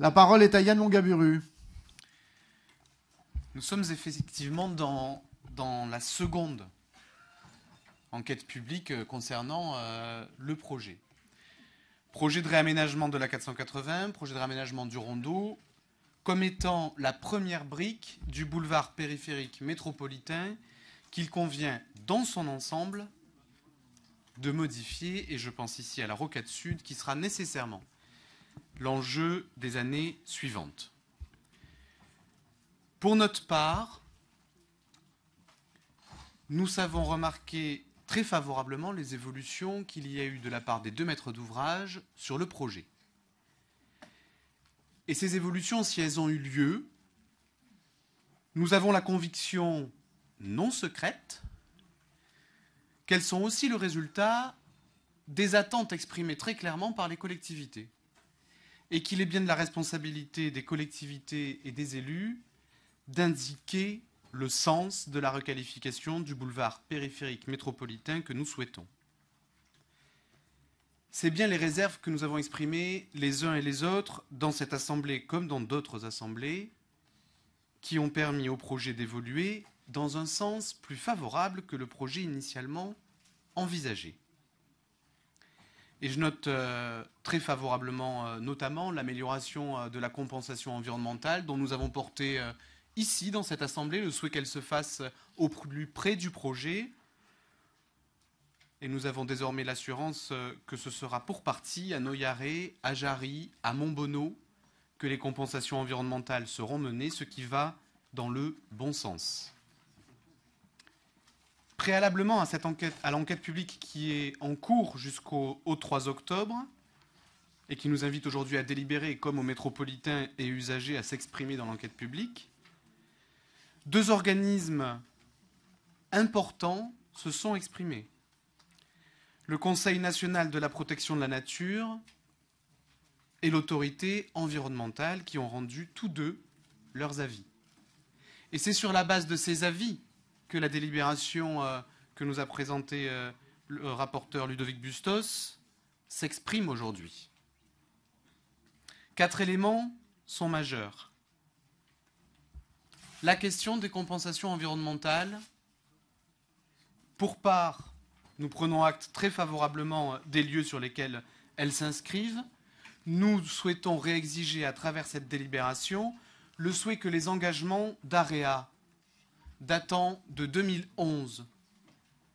La parole est à Yann Longaburu. Nous sommes effectivement dans, la seconde enquête publique euh, concernant euh, le projet. Projet de réaménagement de la 480, projet de réaménagement du rondeau, comme étant la première brique du boulevard périphérique métropolitain qu'il convient dans son ensemble de modifier, et je pense ici à la Roquette Sud, qui sera nécessairement l'enjeu des années suivantes. Pour notre part, nous savons remarquer très favorablement les évolutions qu'il y a eu de la part des deux maîtres d'ouvrage sur le projet. Et ces évolutions, si elles ont eu lieu, nous avons la conviction non secrète qu'elles sont aussi le résultat des attentes exprimées très clairement par les collectivités et qu'il est bien de la responsabilité des collectivités et des élus d'indiquer le sens de la requalification du boulevard périphérique métropolitain que nous souhaitons. C'est bien les réserves que nous avons exprimées les uns et les autres dans cette assemblée comme dans d'autres assemblées qui ont permis au projet d'évoluer dans un sens plus favorable que le projet initialement envisagé. Et je note euh, très favorablement euh, notamment l'amélioration euh, de la compensation environnementale dont nous avons porté ici, dans cette Assemblée, le souhait qu'elle se fasse au plus près du projet. Et nous avons désormais l'assurance que ce sera pour partie à Noyaré, à Jarry, à Montbonneau, que les compensations environnementales seront menées, ce qui va dans le bon sens préalablement à cette enquête, à l'enquête publique qui est en cours jusqu'au 3 octobre et qui nous invite aujourd'hui à délibérer, comme aux métropolitains et usagers, à s'exprimer dans l'enquête publique, deux organismes importants se sont exprimés. Le Conseil national de la protection de la nature et l'autorité environnementale qui ont rendu tous deux leurs avis. Et c'est sur la base de ces avis que la délibération euh, que nous a présentée euh, le euh, rapporteur Ludovic Bustos s'exprime aujourd'hui. Quatre éléments sont majeurs. La question des compensations environnementales. Pour part, nous prenons acte très favorablement des lieux sur lesquels elles s'inscrivent. Nous souhaitons réexiger à travers cette délibération le souhait que les engagements d'AREA datant de 2011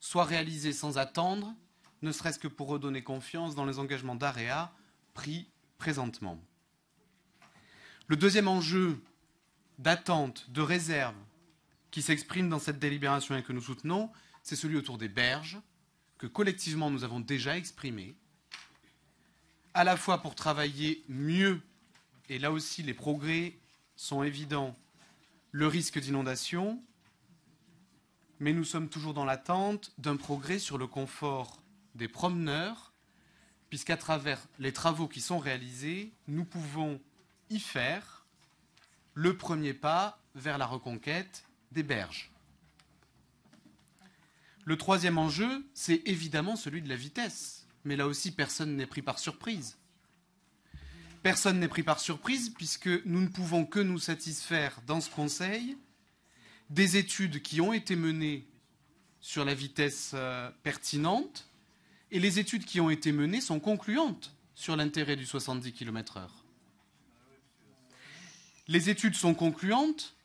soit réalisé sans attendre, ne serait-ce que pour redonner confiance dans les engagements d'AREA pris présentement. Le deuxième enjeu d'attente, de réserve, qui s'exprime dans cette délibération et que nous soutenons, c'est celui autour des berges, que collectivement nous avons déjà exprimé, à la fois pour travailler mieux, et là aussi les progrès sont évidents, le risque d'inondation, mais nous sommes toujours dans l'attente d'un progrès sur le confort des promeneurs, puisqu'à travers les travaux qui sont réalisés, nous pouvons y faire le premier pas vers la reconquête des berges. Le troisième enjeu, c'est évidemment celui de la vitesse, mais là aussi personne n'est pris par surprise. Personne n'est pris par surprise puisque nous ne pouvons que nous satisfaire dans ce Conseil des études qui ont été menées sur la vitesse euh, pertinente, et les études qui ont été menées sont concluantes sur l'intérêt du 70 km/h. Les études sont concluantes.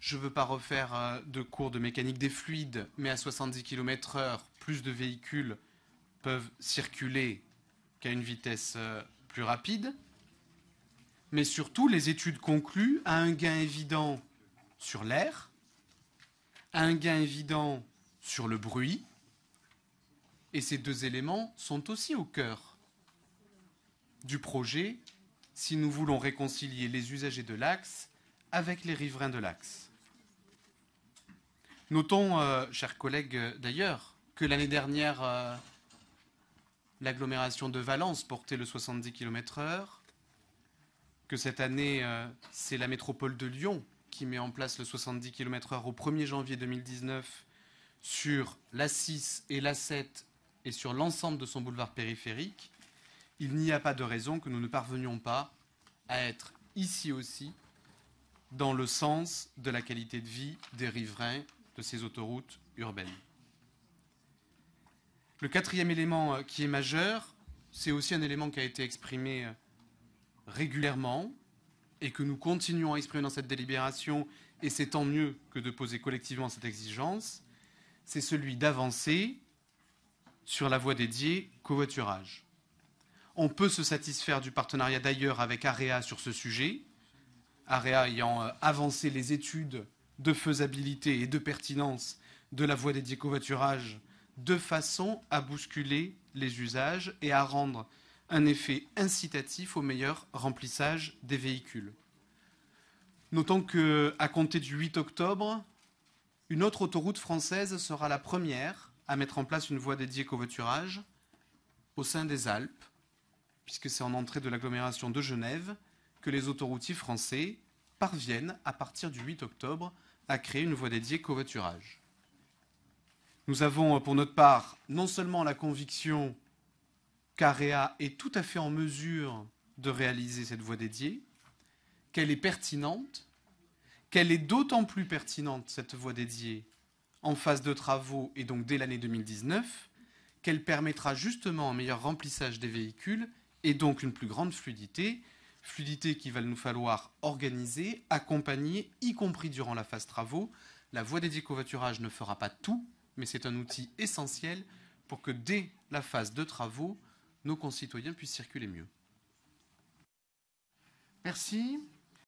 Je ne veux pas refaire euh, de cours de mécanique des fluides, mais à 70 km/h, plus de véhicules peuvent circuler qu'à une vitesse euh, plus rapide mais surtout les études concluent à un gain évident sur l'air, à un gain évident sur le bruit, et ces deux éléments sont aussi au cœur du projet si nous voulons réconcilier les usagers de l'axe avec les riverains de l'axe. Notons, euh, chers collègues euh, d'ailleurs, que l'année dernière, euh, l'agglomération de Valence portait le 70 km/h, que cette année, euh, c'est la métropole de Lyon qui met en place le 70 km/h au 1er janvier 2019 sur l'A6 et l'A7 et sur l'ensemble de son boulevard périphérique, il n'y a pas de raison que nous ne parvenions pas à être ici aussi dans le sens de la qualité de vie des riverains de ces autoroutes urbaines. Le quatrième élément euh, qui est majeur, c'est aussi un élément qui a été exprimé euh, régulièrement et que nous continuons à exprimer dans cette délibération, et c'est tant mieux que de poser collectivement cette exigence, c'est celui d'avancer sur la voie dédiée covoiturage. On peut se satisfaire du partenariat d'ailleurs avec AREA sur ce sujet, AREA ayant euh, avancé les études de faisabilité et de pertinence de la voie dédiée covoiturage de façon à bousculer les usages et à rendre un effet incitatif au meilleur remplissage des véhicules. Notons que, à compter du 8 octobre, une autre autoroute française sera la première à mettre en place une voie dédiée covoiturage au sein des Alpes, puisque c'est en entrée de l'agglomération de Genève que les autoroutiers français parviennent, à partir du 8 octobre, à créer une voie dédiée covoiturage. Nous avons pour notre part non seulement la conviction qu'AREA est tout à fait en mesure de réaliser cette voie dédiée, qu'elle est pertinente, qu'elle est d'autant plus pertinente, cette voie dédiée, en phase de travaux et donc dès l'année 2019, qu'elle permettra justement un meilleur remplissage des véhicules et donc une plus grande fluidité, fluidité qu'il va nous falloir organiser, accompagner, y compris durant la phase travaux. La voie dédiée covoiturage ne fera pas tout, mais c'est un outil essentiel pour que dès la phase de travaux, nos concitoyens puissent circuler mieux. Merci.